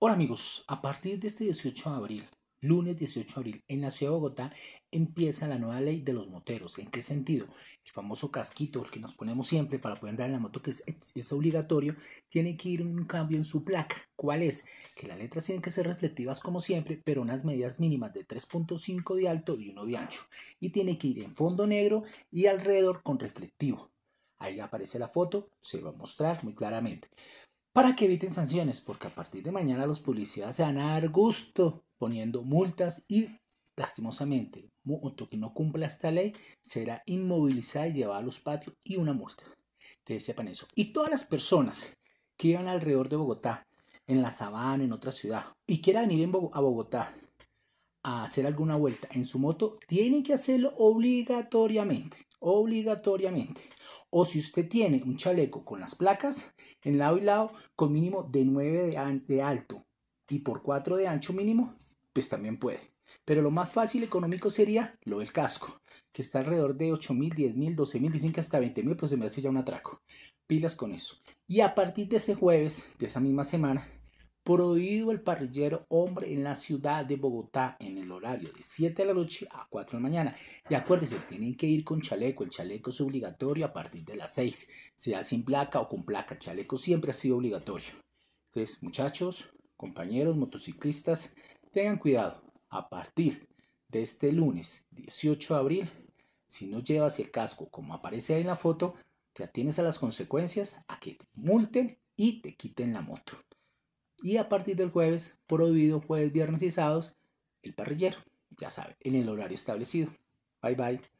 Hola amigos, a partir de este 18 de abril, lunes 18 de abril, en la ciudad de Bogotá empieza la nueva ley de los moteros. ¿En qué sentido? El famoso casquito, que nos ponemos siempre para poder andar en la moto, que es, obligatorio, tiene que ir un cambio en su placa. ¿Cuál es? Que las letras tienen que ser reflectivas como siempre, pero unas medidas mínimas de 3.5 de alto y 1 de ancho. Y tiene que ir en fondo negro y alrededor con reflectivo. Ahí aparece la foto, se va a mostrar muy claramente para que eviten sanciones, porque a partir de mañana los policías se van a dar gusto poniendo multas y lastimosamente, moto que no cumpla esta ley será inmovilizada y llevada a los patios y una multa. Te sepan eso. Y todas las personas que iban alrededor de Bogotá, en la sabana, en otra ciudad, y quieran ir a Bogotá a hacer alguna vuelta en su moto, tienen que hacerlo obligatoriamente obligatoriamente. O si usted tiene un chaleco con las placas, en lado y lado, con mínimo de 9 de, alto y por 4 de ancho mínimo, pues también puede. Pero lo más fácil económico sería lo del casco, que está alrededor de 8 mil, 10 mil, 12 mil, hasta 20 mil, pues se me hace ya un atraco. Pilas con eso. Y a partir de ese jueves, de esa misma semana, prohibido el parrillero hombre en la ciudad de Bogotá en el horario de 7 de la noche a 4 de la mañana. Y acuérdense, tienen que ir con chaleco. El chaleco es obligatorio a partir de las 6, sea sin placa o con placa. El chaleco siempre ha sido obligatorio. Entonces, muchachos, compañeros, motociclistas, tengan cuidado. A partir de este lunes 18 de abril, si no llevas el casco como aparece ahí en la foto, te atienes a las consecuencias, a que te multen y te quiten la moto. Y a partir del jueves, prohibido jueves, viernes y sábados, el parrillero, ya sabe, en el horario establecido. Bye bye.